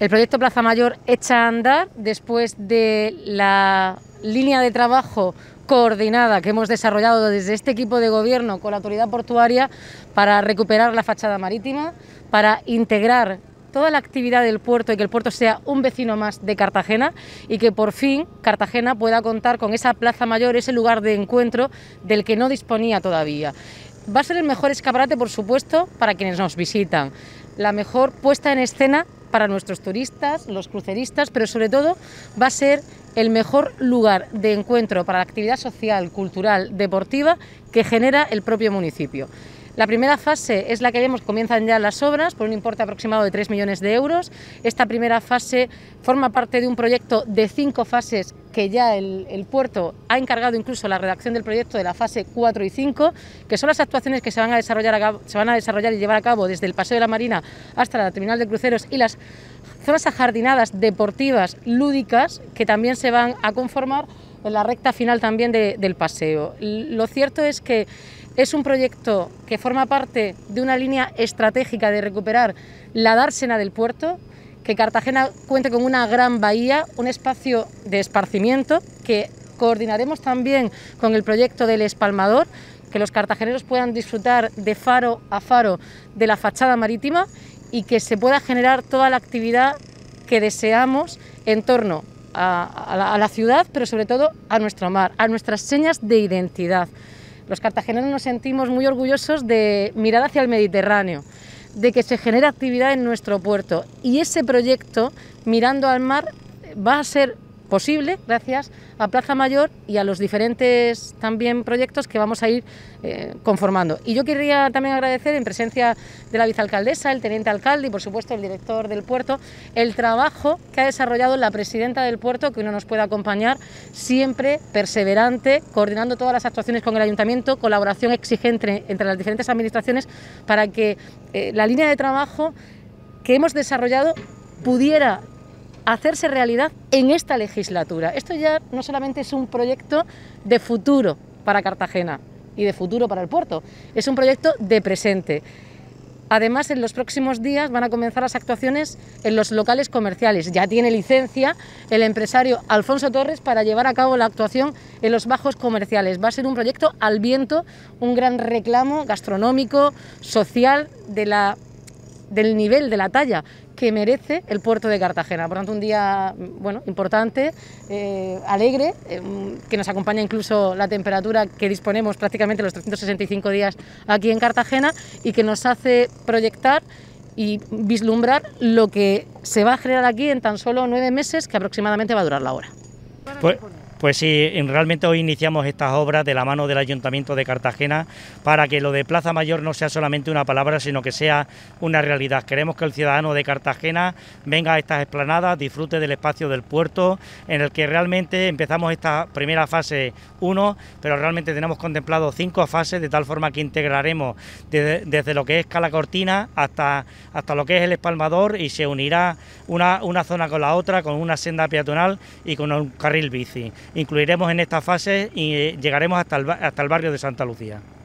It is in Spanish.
El proyecto Plaza Mayor echa a andar después de la línea de trabajo coordinada que hemos desarrollado desde este equipo de gobierno con la autoridad portuaria para recuperar la fachada marítima, para integrar toda la actividad del puerto y que el puerto sea un vecino más de Cartagena y que por fin Cartagena pueda contar con esa plaza mayor, ese lugar de encuentro del que no disponía todavía. Va a ser el mejor escaparate, por supuesto, para quienes nos visitan, la mejor puesta en escena para nuestros turistas, los cruceristas, pero sobre todo va a ser el mejor lugar de encuentro para la actividad social, cultural, deportiva que genera el propio municipio. La primera fase es la que vemos, comienzan ya las obras por un importe aproximado de 3 millones de euros. Esta primera fase forma parte de un proyecto de cinco fases que ya el, puerto ha encargado incluso la redacción del proyecto de la fase 4 y 5, que son las actuaciones que se van a desarrollar, se van a desarrollar y llevar a cabo desde el Paseo de la Marina hasta la terminal de cruceros y las zonas ajardinadas, deportivas, lúdicas, que también se van a conformar en la recta final también del paseo. Lo cierto es que es un proyecto que forma parte de una línea estratégica de recuperar la dársena del puerto, que Cartagena cuente con una gran bahía, un espacio de esparcimiento que coordinaremos también con el proyecto del Espalmador, que los cartageneros puedan disfrutar de faro a faro de la fachada marítima y que se pueda generar toda la actividad que deseamos en torno a, la ciudad, pero sobre todo a nuestro mar, a nuestras señas de identidad. Los cartageneros nos sentimos muy orgullosos de mirar hacia el Mediterráneo, de que se genera actividad en nuestro puerto y ese proyecto, mirando al mar, va a ser posible gracias a Plaza Mayor y a los diferentes también proyectos que vamos a ir eh, conformando. Y yo querría también agradecer en presencia de la vicealcaldesa, el teniente alcalde y por supuesto el director del puerto el trabajo que ha desarrollado la presidenta del puerto que uno nos puede acompañar siempre perseverante, coordinando todas las actuaciones con el ayuntamiento, colaboración exigente entre las diferentes administraciones para que eh, la línea de trabajo que hemos desarrollado pudiera hacerse realidad en esta legislatura. Esto ya no solamente es un proyecto de futuro para Cartagena y de futuro para el puerto, es un proyecto de presente. Además, en los próximos días van a comenzar las actuaciones en los locales comerciales. Ya tiene licencia el empresario Alfonso Torres para llevar a cabo la actuación en los bajos comerciales. Va a ser un proyecto al viento, un gran reclamo gastronómico, social, de la, del nivel, de la talla que merece el puerto de Cartagena. Por lo tanto, un día bueno, importante, eh, alegre, em, que nos acompaña incluso la temperatura que disponemos prácticamente los 365 días aquí en Cartagena y que nos hace proyectar y vislumbrar lo que se va a generar aquí en tan solo nueve meses, que aproximadamente va a durar la hora. Pues pues sí, realmente hoy iniciamos estas obras de la mano del Ayuntamiento de Cartagena para que lo de Plaza Mayor no sea solamente una palabra, sino que sea una realidad. Queremos que el ciudadano de Cartagena venga a estas explanadas, disfrute del espacio del puerto, en el que realmente empezamos esta primera fase 1, pero realmente tenemos contemplado cinco fases, de tal forma que integraremos desde, lo que es Cala Cortina hasta, hasta lo que es el Espalmador y se unirá una zona con la otra, con una senda peatonal y con un carril bici incluiremos en esta fase y eh, llegaremos hasta el, barrio de Santa Lucía.